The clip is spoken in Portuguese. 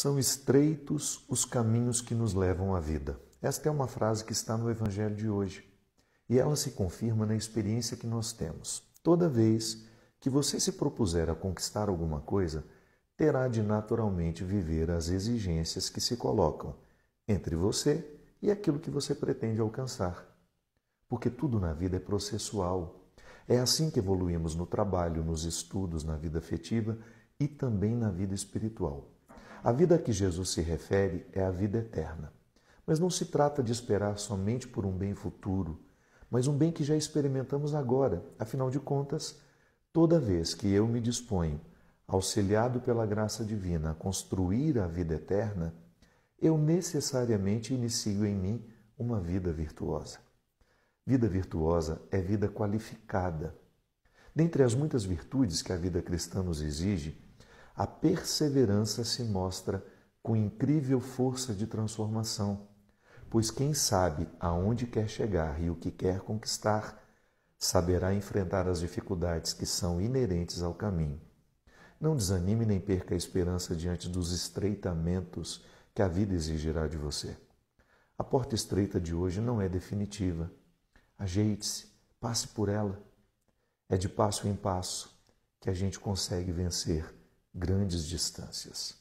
São estreitos os caminhos que nos levam à vida. Esta é uma frase que está no Evangelho de hoje e ela se confirma na experiência que nós temos. Toda vez que você se propuser a conquistar alguma coisa, terá de naturalmente viver as exigências que se colocam entre você e aquilo que você pretende alcançar. Porque tudo na vida é processual. É assim que evoluímos no trabalho, nos estudos, na vida afetiva e também na vida espiritual. A vida a que Jesus se refere é a vida eterna. Mas não se trata de esperar somente por um bem futuro, mas um bem que já experimentamos agora. Afinal de contas, toda vez que eu me disponho, auxiliado pela graça divina, a construir a vida eterna, eu necessariamente inicio em mim uma vida virtuosa. Vida virtuosa é vida qualificada. Dentre as muitas virtudes que a vida cristã nos exige, a perseverança se mostra com incrível força de transformação, pois quem sabe aonde quer chegar e o que quer conquistar, saberá enfrentar as dificuldades que são inerentes ao caminho. Não desanime nem perca a esperança diante dos estreitamentos que a vida exigirá de você. A porta estreita de hoje não é definitiva. Ajeite-se, passe por ela. É de passo em passo que a gente consegue vencer grandes distâncias.